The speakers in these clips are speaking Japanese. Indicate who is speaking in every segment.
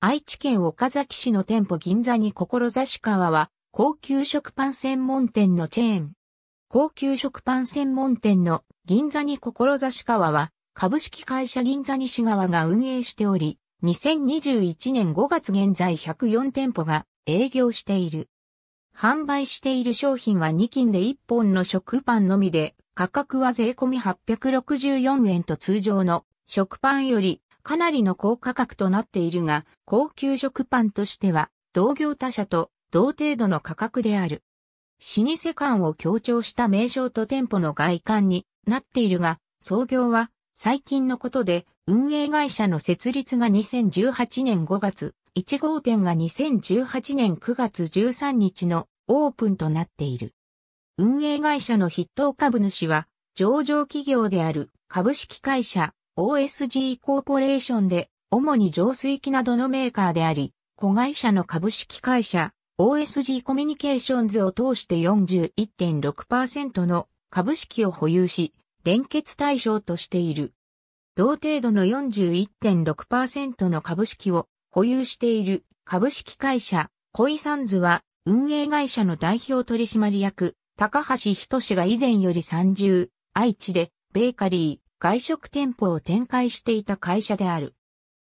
Speaker 1: 愛知県岡崎市の店舗銀座に志川は、高級食パン専門店のチェーン。高級食パン専門店の銀座に志川は、株式会社銀座西側が運営しており、2021年5月現在104店舗が営業している。販売している商品は2金で1本の食パンのみで、価格は税込み864円と通常の食パンよりかなりの高価格となっているが、高級食パンとしては、同業他社と同程度の価格である。老舗感を強調した名称と店舗の外観になっているが、創業は最近のことで、運営会社の設立が2018年5月、1号店が2018年9月13日のオープンとなっている。運営会社の筆頭株主は、上場企業である株式会社 OSG コーポレーションで、主に浄水器などのメーカーであり、子会社の株式会社、OSG コミュニケーションズを通して41.6%の株式を保有し、連結対象としている。同程度の41.6%の株式を保有している株式会社、コイサンズは運営会社の代表取締役、高橋仁が以前より30、愛知でベーカリー、外食店舗を展開していた会社である。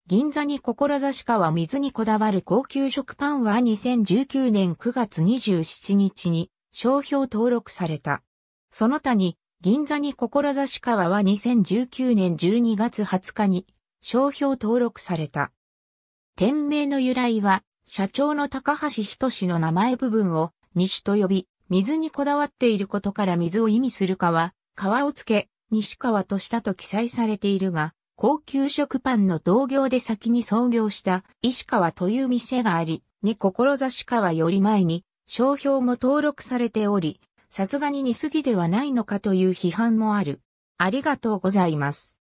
Speaker 1: 銀座に志川水にこだわる高級食パンは2019年9月27日に商標登録された。その他に銀座に志川は2019年12月20日に商標登録された。店名の由来は社長の高橋仁の名前部分を西と呼び、水にこだわっていることから水を意味する川、川をつけ、西川としたと記載されているが、高級食パンの同業で先に創業した石川という店があり、に志川より前に商標も登録されており、さすがに似すぎではないのかという批判もある。ありがとうございます。